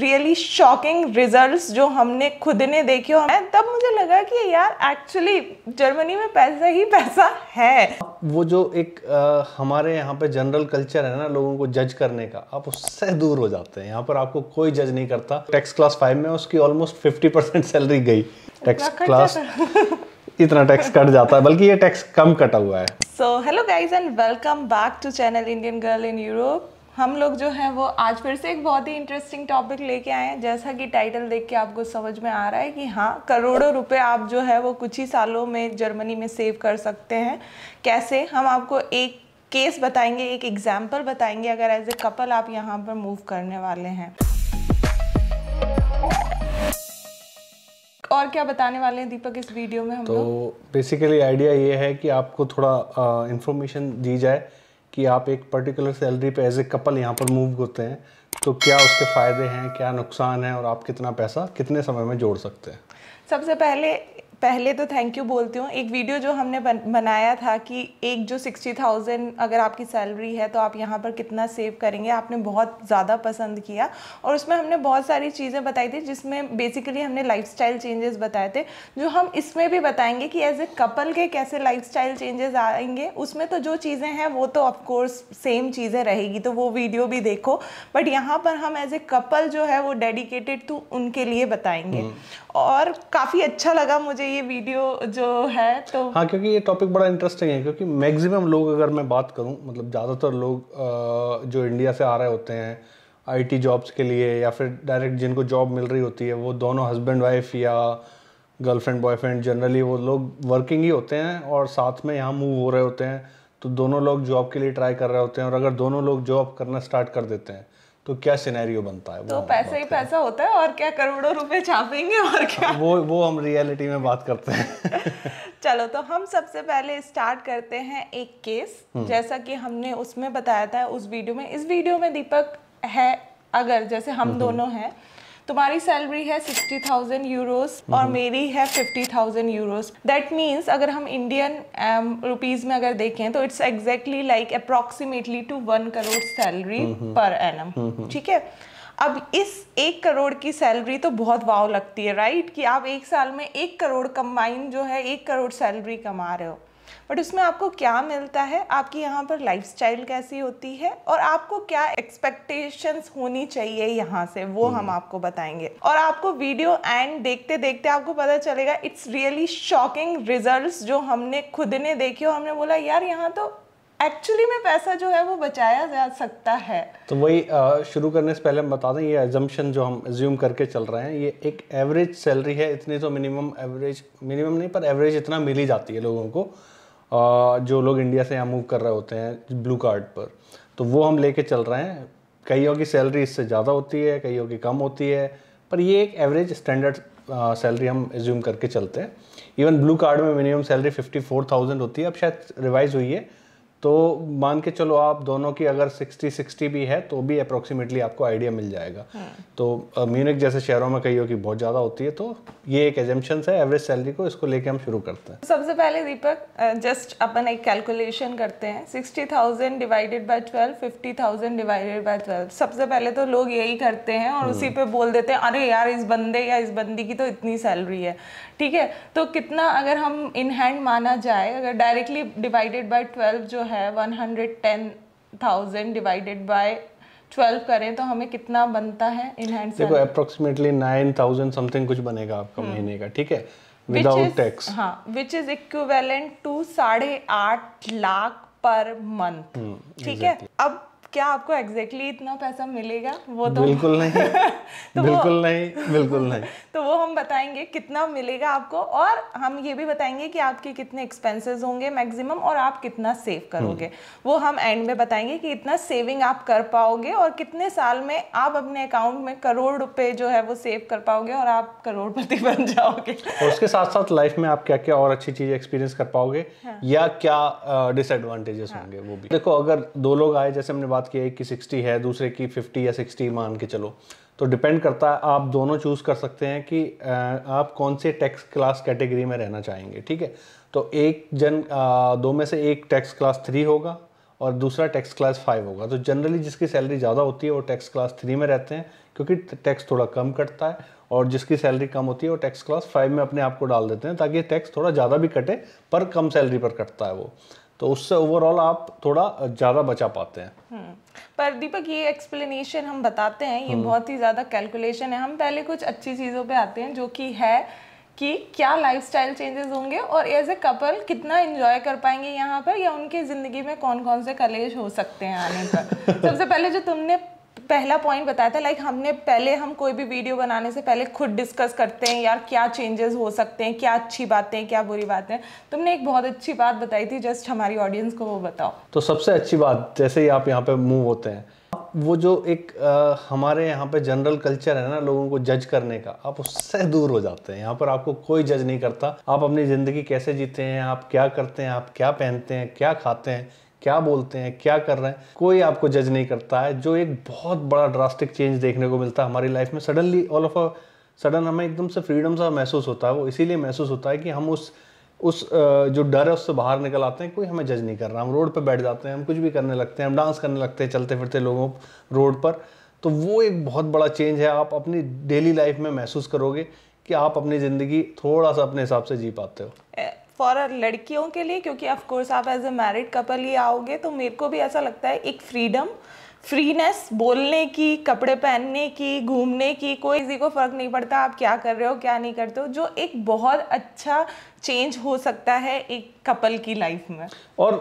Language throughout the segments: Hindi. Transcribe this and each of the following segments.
रियली शॉकिंग रिजल्ट्स जो हमने खुद ने देखे और तब मुझे लगा कि यार एक्चुअली जर्मनी में पैसा ही पैसा है वो जो एक आ, हमारे यहाँ पे जनरल कल्चर है ना लोगों को जज करने का आप उससे दूर हो जाते हैं यहाँ पर आपको कोई जज नहीं करता टैक्स क्लास फाइव में उसकी ऑलमोस्ट फिफ्टी परसेंट सैलरी गई टैक्स क्लास इतना टैक्स कट जाता है बल्कि ये टैक्स कम कटा हुआ है so hello guys and welcome back to channel Indian girl in Europe हम लोग जो है वो आज फिर से एक बहुत ही इंटरेस्टिंग टॉपिक लेके आए हैं जैसा कि टाइटल देख के आपको समझ में आ रहा है कि हाँ करोड़ों रुपए आप जो है वो कुछ ही सालों में जर्मनी में सेव कर सकते हैं कैसे हम आपको एक केस बताएंगे एक एग्जाम्पल बताएंगे अगर एज ए कपल आप यहाँ पर मूव करने वाले हैं और क्या बताने वाले हैं दीपक इस वीडियो में हम तो बेसिकली आइडिया ये है कि आपको थोड़ा इन्फॉर्मेशन दी जाए कि आप एक पर्टिकुलर सैलरी पे एज ए कपल यहाँ पर मूव होते हैं तो क्या उसके फ़ायदे हैं क्या नुकसान है और आप कितना पैसा कितने समय में जोड़ सकते हैं सबसे पहले पहले तो थैंक यू बोलती हूँ एक वीडियो जो हमने बन, बनाया था कि एक जो सिक्सटी थाउजेंड अगर आपकी सैलरी है तो आप यहाँ पर कितना सेव करेंगे आपने बहुत ज़्यादा पसंद किया और उसमें हमने बहुत सारी चीज़ें बताई थी जिसमें बेसिकली हमने लाइफ चेंजेस बताए थे जो हम इसमें भी बताएंगे कि एज ए कपल के कैसे लाइफ चेंजेस आएंगे उसमें तो जो चीज़ें हैं वो तो ऑफकोर्स सेम चीज़ें रहेगी तो वो वीडियो भी देखो बट यहाँ पर हम एज ए कपल जो है वो डेडिकेटेड टू उनके लिए बताएंगे हम्म। और काफ़ी अच्छा लगा मुझे मुझे ये वीडियो जो है तो हाँ क्योंकि ये टॉपिक बड़ा इंटरेस्टिंग है क्योंकि मैक्सिमम लोग अगर मैं बात करूँ मतलब ज़्यादातर लोग जो इंडिया से आ रहे होते हैं आईटी जॉब्स के लिए या फिर डायरेक्ट जिनको जॉब मिल रही होती है वो दोनों हस्बैंड वाइफ या गर्लफ्रेंड बॉयफ्रेंड जनरली वो लोग वर्किंग ही होते हैं और साथ में यहाँ मूव हो रहे होते हैं तो दोनों लोग जॉब के लिए ट्राई कर रहे होते हैं और अगर दोनों लोग जॉब करना स्टार्ट कर देते हैं तो क्या सिनेरियो बनता है तो पैसा ही पैसा होता है और क्या करोड़ों रुपए छापेंगे और क्या वो वो हम रियलिटी में बात करते हैं चलो तो हम सबसे पहले स्टार्ट करते हैं एक केस हम्म। जैसा कि हमने उसमें बताया था उस वीडियो में इस वीडियो में दीपक है अगर जैसे हम हम्म, हम्म। दोनों हैं तुम्हारी सैलरी है सिक्सटी थाउजेंड यूरोज और हम्म। मेरी है fifty thousand euros that means अगर हम इंडियन रुपीज um, में अगर देखें तो it's exactly like approximately to one crore salary पर एन ठीक है अब इस एक करोड़ की सैलरी तो बहुत वाव लगती है राइट कि आप एक साल में एक करोड़ कंबाइन जो है एक करोड़ सैलरी कमा रहे हो बट उसमें आपको क्या मिलता है आपकी यहाँ पर लाइफ कैसी होती है और आपको क्या एक्सपेक्टेशन होनी चाहिए यहाँ से वो हम्म। हम आपको बताएंगे और आपको वीडियो एंड देखते देखते आपको पता चलेगा इट्स रियली शॉकिंग रिजल्ट जो हमने खुद ने देखे और हमने बोला यार यहाँ तो एक्चुअली में पैसा जो है वो बचाया जा सकता है तो वही शुरू करने से पहले हम बता दें ये एजम्पन जो हम एज्यूम करके चल रहे हैं ये एक एवरेज सैलरी है इतनी तो मिनिमम एवरेज मिनिमम नहीं पर एवरेज इतना मिल ही जाती है लोगों को जो लोग इंडिया से यहाँ मूव कर रहे होते हैं ब्लू कार्ड पर तो वो हम लेके चल रहे हैं कईयों की सैलरी इससे ज़्यादा होती है कईयों की कम होती है पर ये एक एवरेज स्टैंडर्ड सैलरी हम एज्यूम करके चलते हैं इवन ब्लू कार्ड में minimum salary fifty four thousand होती है अब शायद रिवाइज हुई है तो मान के चलो आप दोनों की अगर 60 60 भी है तो भी अप्रोक्सीमेटली आपको आइडिया मिल जाएगा हाँ। तो म्यूनिक जैसे शहरों में कहियो कि बहुत ज़्यादा होती है तो ये एक एजेंशन है एवरेज सैलरी को इसको लेके हम शुरू करते हैं सबसे पहले दीपक जस्ट अपन एक कैलकुलेशन करते हैं sixty thousand divided by twelve fifty thousand divided by twelve सबसे पहले तो लोग यही करते हैं और उसी हम्म। पे बोल देते हैं अरे यार इस बंदे या इस बंदी की तो इतनी सैलरी है ठीक है तो कितना अगर हम इन हैंड माना जाए अगर डायरेक्टली डिवाइडेड बाई ट्वेल्व जो है है 110,000 डिवाइडेड बाय 12 करें तो हमें कितना बनता है इन हैंड देखो अप्रोक्सीमेटली नाइन थाउजेंड समथिंग कुछ बनेगा आपका हम्म। महीने का ठीक है विदाउट टैक्स हाँ विच इज इक्वेलेंट टू साढ़े आठ लाख पर मंथ हम्म, ठीक exactly. है अब क्या आपको एग्जैक्टली exactly इतना पैसा मिलेगा वो तो बिल्कुल नहीं तो बिल्कुल नहीं बिल्कुल नहीं तो वो हम बताएंगे कितना मिलेगा आपको और हम ये भी बताएंगे कि आपके कितने एक्सपेंसेस होंगे मैक्सिमम और आप कितना सेव करोगे हम्म। वो हम एंड में बताएंगे कि इतना सेविंग आप कर पाओगे और कितने साल में आप अपने अकाउंट में करोड़ रुपए जो है वो सेव कर पाओगे और आप करोड़पति बन जाओगे और उसके साथ साथ लाइफ में आप क्या क्या और अच्छी चीज़ एक्सपीरियंस कर पाओगे हाँ। या क्या डिसएडवांटेजेस होंगे वो भी हाँ। देखो अगर दो लोग आए जैसे हमने बात बात की एक की सिक्सटी है दूसरे की फिफ्टी या सिक्सटी मान के चलो तो डिपेंड करता है आप दोनों चूज़ कर सकते हैं कि आप कौन से टैक्स क्लास कैटेगरी में रहना चाहेंगे ठीक है तो एक जन दो में से एक टैक्स क्लास थ्री होगा और दूसरा टैक्स क्लास फाइव होगा तो जनरली जिसकी सैलरी ज़्यादा होती है वो टैक्स क्लास थ्री में रहते हैं क्योंकि टैक्स थोड़ा कम कटता है और जिसकी सैलरी कम होती है वो टैक्स क्लास फाइव में अपने आप को डाल देते हैं ताकि टैक्स थोड़ा ज़्यादा भी कटे पर कम सैलरी पर कटता है वो तो उससे ओवरऑल आप थोड़ा ज़्यादा बचा पाते हैं हम्म। पर दीपक ये एक्सप्लेनेशन हम बताते हैं ये हम्म। बहुत ही ज़्यादा कैलकुलेशन है हम पहले कुछ अच्छी चीज़ों पे आते हैं जो कि है कि क्या लाइफस्टाइल चेंजेस होंगे और एज ए कपल कितना एंजॉय कर पाएंगे यहाँ पर या उनकी ज़िंदगी में कौन कौन से कलेश हो सकते हैं आने पर सबसे पहले जो तुमने पहला पॉइंट बताया था लाइक हमने पहले हम कोई भी वीडियो बनाने से पहले खुद डिस्कस करते हैं यार क्या चेंजेस हो सकते हैं क्या अच्छी बातें क्या बुरी बातें तुमने एक बहुत अच्छी बात बताई थी जस्ट हमारी ऑडियंस को वो बताओ तो सबसे अच्छी बात जैसे ही आप यहाँ पे मूव होते हैं वो जो एक आ, हमारे यहाँ पे जनरल कल्चर है ना लोगों को जज करने का आप उससे दूर हो जाते हैं यहाँ पर आपको कोई जज नहीं करता आप अपनी ज़िंदगी कैसे जीते हैं आप क्या करते हैं आप क्या पहनते हैं क्या खाते हैं क्या बोलते हैं क्या कर रहे हैं कोई आपको जज नहीं करता है जो एक बहुत बड़ा ड्रास्टिक चेंज देखने को मिलता है हमारी लाइफ में suddenly all of a sudden हमें एकदम से फ्रीडम सा महसूस होता है वो इसीलिए महसूस होता है कि हम उस उस जो डर है उससे बाहर निकल आते हैं कोई हमें जज नहीं कर रहा हम रोड पर बैठ जाते हैं हम कुछ भी करने लगते हैं हम डांस करने लगते हैं चलते फिरते लोगों रोड पर तो वो एक बहुत बड़ा चेंज है आप अपनी डेली लाइफ में महसूस करोगे कि आप अपनी ज़िंदगी थोड़ा सा अपने हिसाब से जी पाते हो फॉर लड़कियों के लिए क्योंकि ऑफकोर्स आप एज ए मैरिड कपल ही आओगे तो मेरे को भी ऐसा लगता है एक फ्रीडम फ्रीनेस बोलने की कपड़े पहनने की घूमने की कोई किसी को फ़र्क नहीं पड़ता आप क्या कर रहे हो क्या नहीं करते हो जो एक बहुत अच्छा चेंज हो सकता है एक कपल की लाइफ में और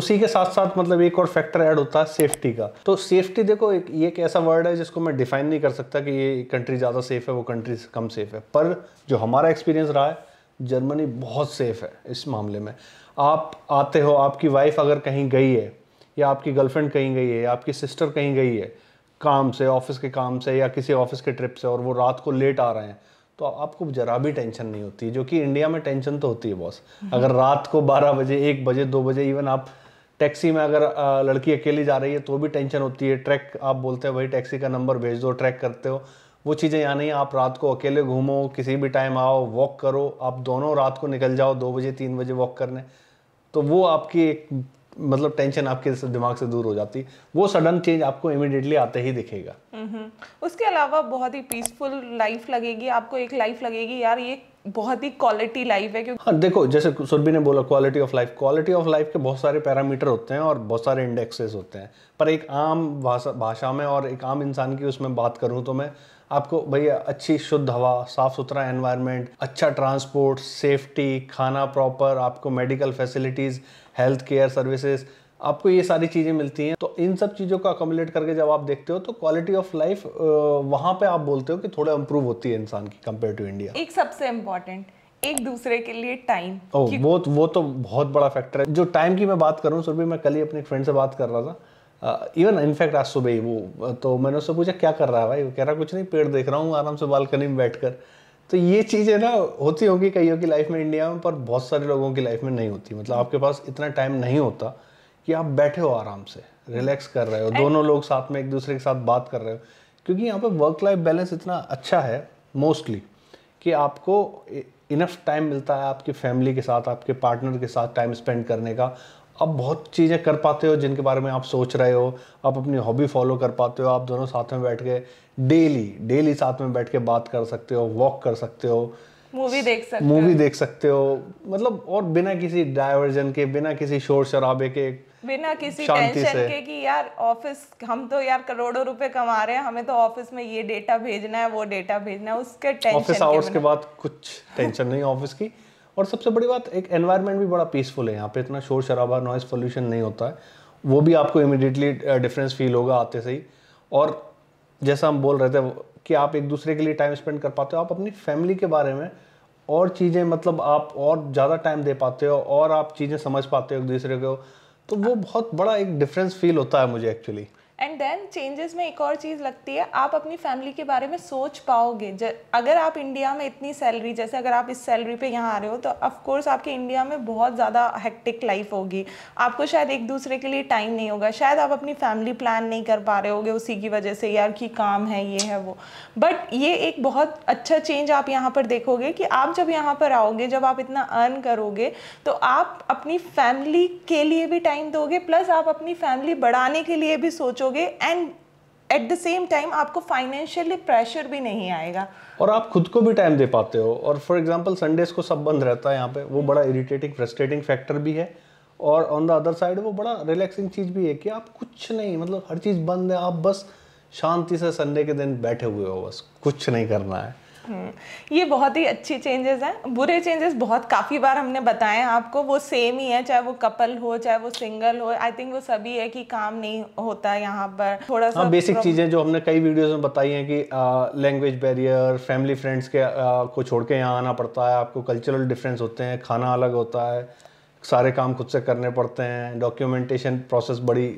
उसी के साथ साथ मतलब एक और फैक्टर ऐड होता है सेफ्टी का तो सेफ्टी देखो एक ये एक ऐसा वर्ड है जिसको मैं डिफाइन नहीं कर सकता कि ये कंट्री ज़्यादा सेफ है वो कंट्री कम सेफ है पर जो हमारा एक्सपीरियंस रहा है जर्मनी बहुत सेफ़ है इस मामले में आप आते हो आपकी वाइफ अगर कहीं गई है या आपकी गर्लफ्रेंड कहीं गई है या आपकी सिस्टर कहीं गई है काम से ऑफिस के काम से या किसी ऑफिस के ट्रिप से और वो रात को लेट आ रहे हैं तो आपको जरा भी टेंशन नहीं होती जो कि इंडिया में टेंशन तो होती है बॉस हम्म। अगर रात को 12 बजे एक बजे दो बजे इवन आप टैक्सी में अगर लड़की अकेली जा रही है तो भी टेंशन होती है ट्रैक आप बोलते हैं भाई टैक्सी का नंबर भेज दो ट्रैक करते हो वो चीज़ें यहाँ नहीं आप रात को अकेले घूमो किसी भी टाइम आओ वॉक करो आप दोनों रात को निकल जाओ दो बजे तीन बजे वॉक करने तो वो आपकी एक मतलब टेंशन आपके दिमाग से दूर हो जाती वो सडन चेंज आपको इमिडिएटली आते ही दिखेगा उसके अलावा बहुत ही पीसफुल लाइफ लगेगी आपको एक लाइफ लगेगी यार ये बहुत ही क्वालिटी लाइफ है क्योंकि हाँ देखो जैसे सुरभि ने बोला quality of life quality of life के बहुत सारे पैरामीटर होते हैं और बहुत सारे इंडेक्सेस होते हैं पर एक आम भाषा भाषा में और एक आम इंसान की उसमें बात करूँ तो मैं आपको भैया अच्छी शुद्ध हवा साफ़ सुथरा एनवायरनमेंट अच्छा ट्रांसपोर्ट सेफ्टी खाना प्रॉपर आपको medical facilities health care services आपको ये सारी चीज़ें मिलती हैं तो इन सब चीज़ों को अकोमोडेट करके जब आप देखते हो तो क्वालिटी ऑफ लाइफ वहाँ पे आप बोलते हो कि थोड़ा इम्प्रूव होती है इंसान की कंपेयर टू इंडिया एक सबसे इम्पोर्टेंट एक दूसरे के लिए टाइम ओ वो तो, वो तो बहुत बड़ा फैक्टर है जो टाइम की मैं बात करूँ सुरभि मैं कल ही अपने फ्रेंड से बात कर रहा था इवन uh, इनफैक्ट आज सुबह ही वो तो मैंने उससे पूछा क्या कर रहा है भाई वो कह रहा कुछ नहीं पेड़ देख रहा हूँ आराम से बालकनी में बैठ कर तो ये चीज़ें ना होती होगी कईयों की लाइफ में इंडिया में पर बहुत सारे लोगों की लाइफ में नहीं होती मतलब आपके पास इतना टाइम नहीं होता कि आप बैठे हो आराम से रिलैक्स कर रहे हो दोनों लोग साथ में एक दूसरे के साथ बात कर रहे हो क्योंकि यहाँ पे वर्क लाइफ बैलेंस इतना अच्छा है मोस्टली कि आपको इनफ टाइम मिलता है आपकी फैमिली के साथ आपके पार्टनर के साथ टाइम स्पेंड करने का आप बहुत चीज़ें कर पाते हो जिनके बारे में आप सोच रहे हो आप अपनी हॉबी फॉलो कर पाते हो आप दोनों साथ में बैठ के डेली डेली साथ में बैठ के बात कर सकते हो वॉक कर सकते हो मूवी देख सकते मूवी देख सकते हो मतलब और बिना किसी डायवर्जन के बिना किसी शोर शराबे के बिना किसी टेंशन के कि यार ऑफिस हम तो यार करोड़ों रुपए कमा रहे हैं हमें तो ऑफिस में ये डेटा भेजना है वो डेटा भेजना है उसके टेंशन ऑफिस आवर्स के, के बाद कुछ टेंशन नहीं ऑफिस की और सबसे बड़ी बात एक एनवायरनमेंट भी बड़ा पीसफुल है यहाँ पे इतना शोर शराबा नॉइज़ पोल्यूशन नहीं होता है वो भी आपको इमिडिएटली डिफरेंस फील होगा आते से ही और जैसा हम बोल रहे थे कि आप एक दूसरे के लिए टाइम स्पेंड कर पाते हो आप अपनी फैमिली के बारे में और चीज़ें मतलब आप और ज़्यादा टाइम दे पाते हो और आप चीज़ें समझ पाते हो एक दूसरे को तो वो बहुत बड़ा एक डिफरेंस फील होता है मुझे एक्चुअली एंड देन चेंजेस में एक और चीज़ लगती है आप अपनी फैमिली के बारे में सोच पाओगे अगर आप इंडिया में इतनी सैलरी जैसे अगर आप इस सैलरी पे यहाँ आ रहे हो तो ऑफकोर्स आपके इंडिया में बहुत ज़्यादा हेक्टिक लाइफ होगी आपको शायद एक दूसरे के लिए टाइम नहीं होगा शायद आप अपनी फैमिली प्लान नहीं कर पा रहे होगे उसी की वजह से यार की काम है ये है वो बट ये एक बहुत अच्छा चेंज आप यहाँ पर देखोगे कि आप जब यहाँ पर आओगे जब आप इतना अर्न करोगे तो आप अपनी फैमिली के लिए भी टाइम दोगे प्लस आप अपनी फैमिली बढ़ाने के लिए भी सोचोगे बचोगे and at the same time आपको फाइनेंशियली प्रेशर भी नहीं आएगा और आप खुद को भी टाइम दे पाते हो और फॉर एग्जाम्पल संडेज को सब बंद रहता है यहाँ पे वो बड़ा इरिटेटिंग फ्रस्ट्रेटिंग फैक्टर भी है और ऑन द अदर साइड वो बड़ा रिलैक्सिंग चीज़ भी है कि आप कुछ नहीं मतलब हर चीज़ बंद है आप बस शांति से संडे के दिन बैठे हुए हो बस कुछ नहीं करना है हम्म। ये बहुत ही अच्छी चेंजेस हैं बुरे चेंजेस बहुत काफ़ी बार हमने बताए आपको वो सेम ही है चाहे वो कपल हो चाहे वो सिंगल हो आई थिंक वो सभी है कि काम नहीं होता यहाँ पर थोड़ा सा बेसिक हाँ, चीज़ें जो हमने कई वीडियोस में बताई हैं कि लैंग्वेज बैरियर फैमिली फ्रेंड्स के आ, को छोड़ के यहाँ आना पड़ता है आपको कल्चरल डिफरेंस होते हैं खाना अलग होता है सारे काम खुद से करने पड़ते हैं डॉक्यूमेंटेशन प्रोसेस बड़ी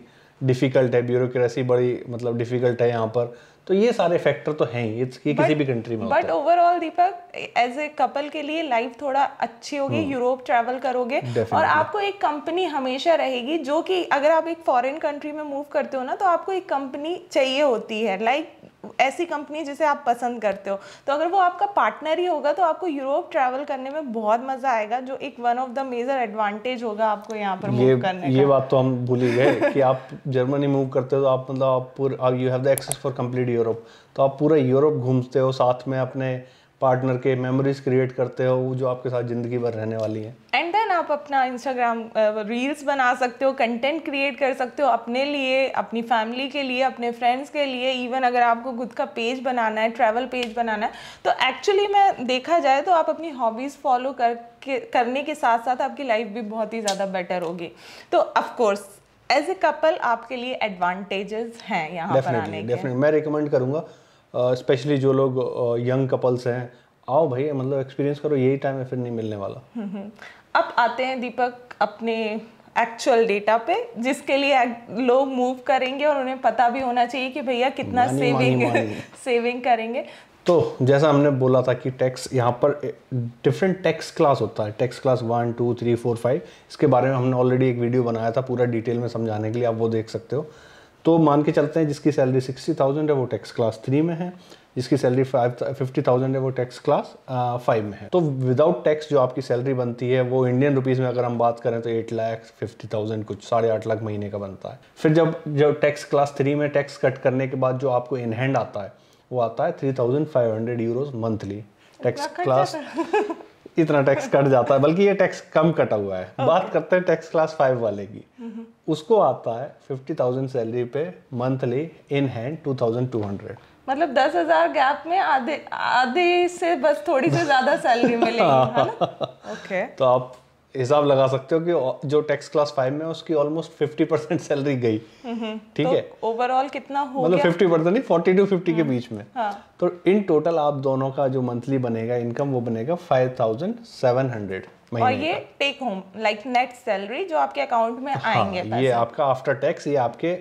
डिफ़िकल्ट है ब्यूरोक्रेसी बड़ी मतलब डिफ़िकल्ट है यहाँ पर तो ये सारे फैक्टर तो हैं ये किसी भी कंट्री में but overall Deepak as a couple के लिए लाइफ थोड़ा अच्छी होगी यूरोप hmm. ट्रैवल करोगे और आपको एक कंपनी हमेशा रहेगी जो कि अगर आप एक फॉरेन कंट्री में मूव करते हो ना तो आपको एक कंपनी चाहिए होती है लाइक like, ऐसी कंपनी जिसे आप पसंद करते हो तो अगर वो आपका पार्टनर ही होगा तो आपको यूरोप ट्रैवल करने में बहुत मज़ा आएगा जो एक one of the major advantage होगा आपको यहाँ पर मूव करने ये बात तो हम भूल ही गए कि आप जर्मनी मूव करते हो तो आप मतलब आप you have the access for complete Europe तो आप पूरा यूरोप घूमते हो साथ में अपने पार्टनर के मेमोरीज क्रिएट करते हो जो आपके साथ ज़िंदगी भर रहने वाली है एंड देन आप अपना इंस्टाग्राम रील्स बना सकते हो कंटेंट क्रिएट कर सकते हो अपने लिए अपनी फैमिली के लिए अपने फ्रेंड्स के लिए इवन अगर आपको खुद का पेज बनाना है ट्रैवल पेज बनाना है तो एक्चुअली मैं देखा जाए तो आप अपनी हॉबीज़ फॉलो कर के करने के साथ साथ आपकी लाइफ भी बहुत ही ज़्यादा बेटर होगी तो ऑफकोर्स एज ए कपल आपके लिए एडवांटेजेस हैं यहाँ पर आने के मैं रिकमेंड करूँगा स्पेशली जो लोग यंग कपल्स हैं आओ भाई मतलब एक्सपीरियंस करो यही टाइम है फिर नहीं मिलने वाला हम्म, हम्म। अब आते हैं दीपक अपने एक्चुअल डेटा पे जिसके लिए लोग मूव करेंगे और उन्हें पता भी होना चाहिए कि भैया कितना सेविंग सेविंग करेंगे तो जैसा हमने बोला था कि टैक्स यहाँ पर डिफरेंट टैक्स क्लास होता है tax class one two three four five इसके बारे में हमने ऑलरेडी एक वीडियो बनाया था पूरा डिटेल में समझाने के लिए आप वो देख सकते हो तो मान के चलते हैं जिसकी सैलरी सिक्सटी थाउजेंड है वो टैक्स क्लास थ्री में है जिसकी सैलरी फाइव फिफ्टी थाउजेंड है वो टैक्स क्लास फाइव में है तो विदाउट टैक्स जो आपकी सैलरी बनती है वो इंडियन रुपीज़ में अगर हम बात करें तो एट लाख फिफ्टी थाउजेंड कुछ साढ़े आठ लाख महीने का बनता है फिर जब जब टैक्स क्लास थ्री में टैक्स कट करने के बाद जो आपको इन हैंड आता है वो आता है three thousand five hundred euros monthly tax class इतना टैक्स कट जाता है बल्कि ये टैक्स कम कटा हुआ है okay. बात करते हैं टैक्स क्लास फाइव वाले की mm-hmm. उसको आता है फिफ्टी थाउजेंड सैलरी पे monthly in hand two thousand two hundred मतलब दस हजार गैप में आधे आधे से बस थोड़ी से ज्यादा सैलरी मिलेगी है ना ओके okay. तो आप हिसाब लगा सकते हो कि जो टैक्स क्लास फाइव में उसकी ऑलमोस्ट फिफ्टी परसेंट सैलरी गई ठीक तो है ओवरऑल कितना हो मतलब फिफ्टी परसेंट नहीं फोर्टी टू फिफ्टी के हाँ। बीच में हाँ. तो इन टोटल आप दोनों का जो मंथली बनेगा इनकम वो बनेगा फाइव थाउजेंड सेवन हंड्रेड और ये take home like net salary जो आपके अकाउंट में हाँ, आएंगे हाँ, ये आपका आफ्टर टैक्स ये आपके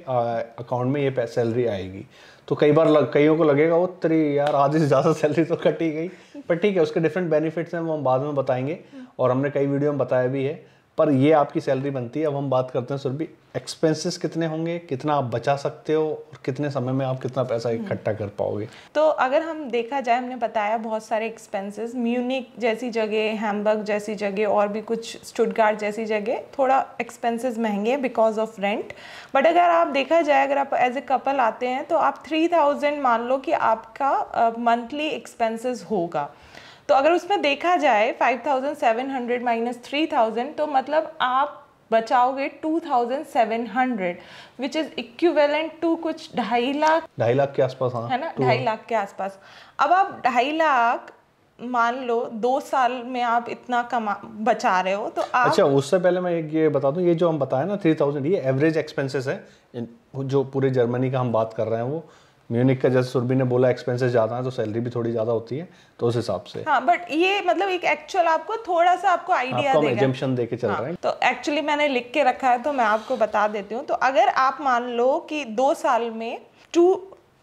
अकाउंट में ये सैलरी आएगी तो कई बार लग, कईयों को लगेगा वो तेरी यार आधी से ज़्यादा सैलरी तो कटी गई पर ठीक है उसके डिफरेंट बेनिफिट्स हैं वो हम बाद में बताएंगे और हमने कई वीडियो में बताया भी है पर ये आपकी सैलरी बनती है अब हम बात करते हैं सुरभि एक्सपेंसेस कितने होंगे कितना आप बचा सकते हो और कितने समय में आप कितना पैसा हम्म। इकट्ठा कर पाओगे तो अगर हम देखा जाए हमने बताया बहुत सारे एक्सपेंसेस म्यूनिक जैसी जगह हैमबर्ग जैसी जगह और भी कुछ स्टुटगार्ड जैसी जगह थोड़ा एक्सपेंसेस महंगे हैं बिकॉज ऑफ रेंट बट अगर आप देखा जाए अगर आप एज ए कपल आते हैं तो आप थ्री थाउजेंड मान लो कि आपका मंथली uh, होगा तो अगर उसमें देखा जाए 5,700 माइनस 3,000 तो मतलब आप बचाओगे 2,700 thousand which is equivalent to कुछ ढाई लाख ढाई लाख के आसपास हाँ। है ना तो ढाई लाख के आसपास अब आप ढाई लाख मान लो दो साल में आप इतना कमा बचा रहे हो तो आप अच्छा उससे पहले मैं एक ये बता दूं ये जो हम बताए ना थ्री थाउजेंड ये एवरेज एक्सपेंसेस है जो पूरे जर्मनी का हम बात कर रहे हैं वो म्यूनिक का जैसे सुरभि ने बोला एक्सपेंसेस ज़्यादा है तो सैलरी भी थोड़ी ज़्यादा होती है तो उस हिसाब से हाँ बट ये मतलब एक एक्चुअल आपको थोड़ा सा आपको आइडिया आपको एजम्पन दे के चल हाँ, रहे हैं हाँ, तो एक्चुअली मैंने लिख के रखा है तो मैं आपको बता देती हूँ तो अगर आप मान लो कि दो साल में टू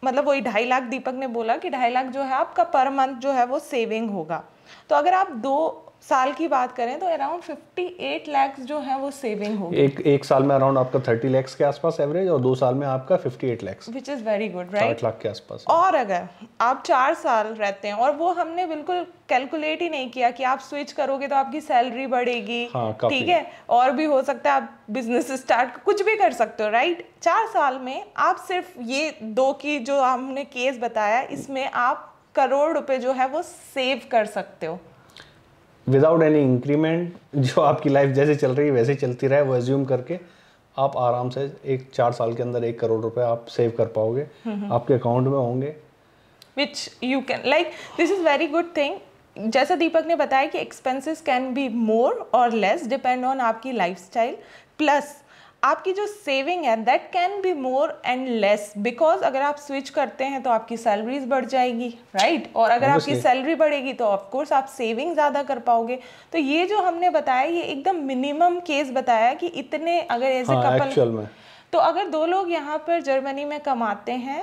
मतलब वही ढाई लाख दीपक ने बोला कि ढाई लाख जो है आपका पर मंथ जो है वो सेविंग होगा तो अगर आप दो साल की बात करें तो अराउंड 58 लाख जो है वो सेविंग होगी एक एक साल में अराउंड आपका 30 लाख के आसपास एवरेज और दो साल में आपका 58 lakh which is very good right lakh के आसपास और अगर आप चार साल रहते हैं और वो हमने बिल्कुल कैलकुलेट ही नहीं किया कि आप स्विच करोगे तो आपकी सैलरी बढ़ेगी हाँ, ठीक हाँ, है और भी हो सकता है आप बिजनेस स्टार्ट कुछ भी कर सकते हो राइट चार साल में आप सिर्फ ये दो की जो हमने केस बताया इसमें आप करोड़ रुपए जो है वो सेव कर सकते हो विदाउट एनी इंक्रीमेंट जो आपकी लाइफ जैसे चल रही है वैसे चलती रहे वो एज्यूम करके आप आराम से एक चार साल के अंदर एक करोड़ रुपए आप सेव कर पाओगे आपके अकाउंट में होंगे which you can like this is very good thing जैसा दीपक ने बताया कि एक्सपेंसेस कैन बी मोर और लेस डिपेंड ऑन आपकी स्टाइल प्लस आपकी जो सेविंग है that can be more and less because अगर आप स्विच करते हैं तो आपकी सैलरीज बढ़ जाएगी राइट right? और अगर आपकी सैलरी बढ़ेगी तो ऑफकोर्स आप सेविंग ज़्यादा कर पाओगे तो ये जो हमने बताया ये एकदम मिनिमम केस बताया कि इतने अगर एज ए हाँ, कपल तो अगर दो लोग यहाँ पर जर्मनी में कमाते हैं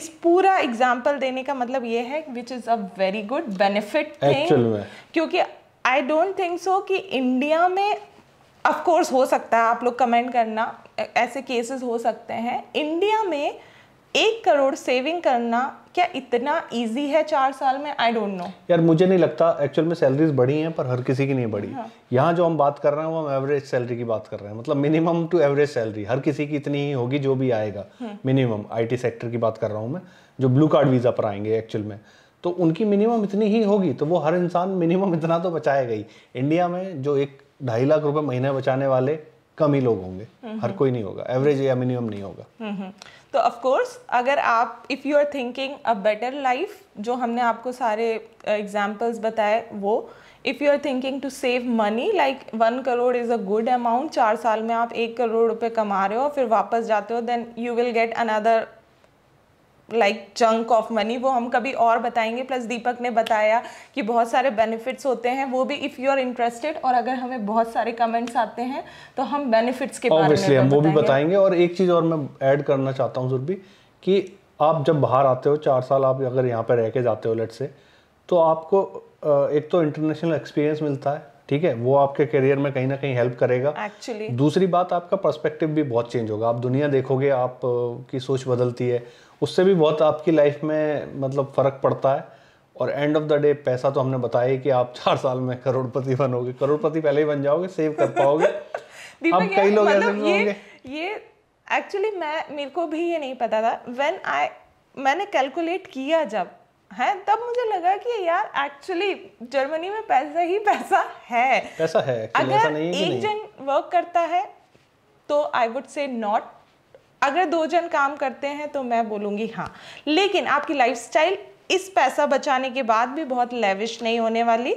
इस पूरा एग्जाम्पल देने का मतलब ये है which is a very good benefit thing क्योंकि आई डोंट थिंक सो कि इंडिया में ऑफ कोर्स हो सकता है आप लोग कमेंट करना ऐसे केसेस हो सकते हैं इंडिया में एक करोड़ सेविंग करना क्या इतना इजी है चार साल में आई डोंट नो यार मुझे नहीं लगता एक्चुअल में सैलरीज बढ़ी हैं पर हर किसी की नहीं बढ़ी हाँ। यहाँ जो हम बात कर रहे हैं वो हम एवरेज सैलरी की बात कर रहे हैं मतलब मिनिमम टू एवरेज सैलरी हर किसी की इतनी ही होगी जो भी आएगा मिनिमम आईटी सेक्टर की बात कर रहा हूँ मैं जो ब्लू कार्ड वीज़ा पर आएंगे एक्चुअल में तो उनकी मिनिमम इतनी ही होगी तो वो हर इंसान मिनिमम इतना तो बचाएगा ही इंडिया में जो एक ढाई लाख रुपए महीना बचाने वाले कम ही लोग होंगे हम्म। हर कोई नहीं होगा एवरेज या मिनिमम नहीं होगा हम्म। तो ऑफ कोर्स अगर आप if you are thinking a better life जो हमने आपको सारे एग्जांपल्स uh, बताए वो if you are thinking to save money like one crore is a good amount चार साल में आप एक करोड़ रुपए कमा रहे हो फिर वापस जाते हो then you will get another like chunk of money वो हम कभी और बताएंगे प्लस दीपक ने बताया कि बहुत सारे बेनिफिट्स होते हैं वो भी इफ़ यू आर इंटरेस्टेड और अगर हमें बहुत सारे कमेंट्स आते हैं तो हम बेनिफिट्स के बारे में हम वो भी बताएंगे और एक चीज़ और मैं ऐड करना चाहता हूँ सुरभि कि आप जब बाहर आते हो चार साल आप अगर यहाँ पर रह के जाते हो लेट से तो आपको एक तो इंटरनेशनल एक्सपीरियंस मिलता है ठीक है वो आपके करियर में कहीं ना कहीं हेल्प करेगा एक्चुअली दूसरी बात आपका पर्सपेक्टिव भी बहुत चेंज होगा आप दुनिया देखोगे आप की सोच बदलती है उससे भी बहुत आपकी लाइफ में मतलब फ़र्क पड़ता है और एंड ऑफ द डे पैसा तो हमने बताया कि आप चार साल में करोड़पति बनोगे करोड़पति पहले ही बन जाओगे सेव कर पाओगे अब कई लोग ऐसे मतलब होंगे ये एक्चुअली मैं मेरे को भी ये नहीं पता था व्हेन आई मैंने कैलकुलेट किया जब है तब मुझे लगा कि यार एक्चुअली जर्मनी में पैसा ही पैसा है पैसा है अगर ऐसा नहीं एक जन वर्क करता है तो आई वुड से नॉट अगर दो जन काम करते हैं तो मैं बोलूँगी हाँ लेकिन आपकी स्टाइल इस पैसा बचाने के बाद भी बहुत लेविश नहीं होने वाली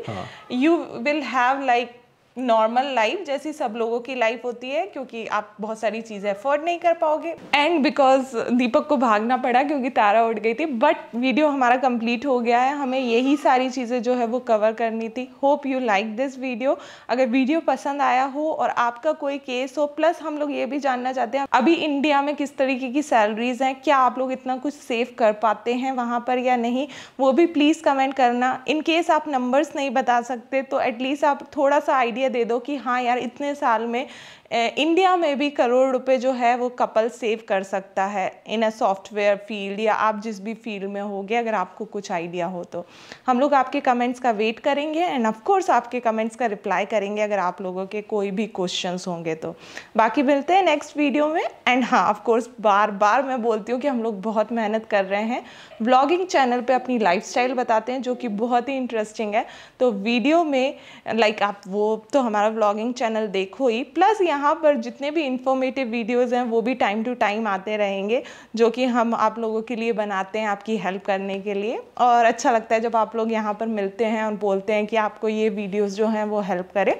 you will have like normal life जैसी सब लोगों की लाइफ होती है क्योंकि आप बहुत सारी चीज़ें अफोर्ड नहीं कर पाओगे एंड बिकॉज दीपक को भागना पड़ा क्योंकि तारा उड़ गई थी बट वीडियो हमारा कंप्लीट हो गया है हमें यही सारी चीज़ें जो है वो कवर करनी थी hope you like this video अगर वीडियो पसंद आया हो और आपका कोई केस हो प्लस हम लोग ये भी जानना चाहते हैं अभी इंडिया में किस तरीके की सैलरीज हैं क्या आप लोग इतना कुछ सेव कर पाते हैं वहाँ पर या नहीं वो भी प्लीज़ कमेंट करना इनकेस आप नंबर्स नहीं बता सकते तो एटलीस्ट आप थोड़ा सा आइडिया आइडिया दे दो कि हाँ यार इतने साल में इंडिया में भी करोड़ रुपए जो है वो कपल सेव कर सकता है इन अ सॉफ्टवेयर फील्ड या आप जिस भी फील्ड में होगे अगर आपको कुछ आइडिया हो तो हम लोग आपके कमेंट्स का वेट करेंगे एंड कोर्स आपके कमेंट्स का रिप्लाई करेंगे अगर आप लोगों के कोई भी क्वेश्चन होंगे तो बाकी मिलते हैं नेक्स्ट वीडियो में एंड हाँ ऑफकोर्स बार बार मैं बोलती हूँ कि हम लोग बहुत मेहनत कर रहे हैं ब्लॉगिंग चैनल पर अपनी लाइफ बताते हैं जो कि बहुत ही इंटरेस्टिंग है तो वीडियो में लाइक आप वो तो हमारा ब्लॉगिंग चैनल देखो ही प्लस यहाँ यहाँ पर जितने भी इंफॉर्मेटिव वीडियोज़ हैं वो भी टाइम टू टाइम आते रहेंगे जो कि हम आप लोगों के लिए बनाते हैं आपकी हेल्प करने के लिए और अच्छा लगता है जब आप लोग यहाँ पर मिलते हैं और बोलते हैं कि आपको ये वीडियोज़ जो हैं वो हेल्प करें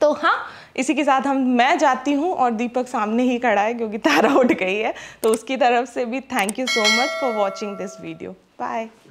तो हाँ इसी के साथ हम मैं जाती हूँ और दीपक सामने ही खड़ा है क्योंकि तारा उठ गई है तो उसकी तरफ से भी thank you so much for watching this video bye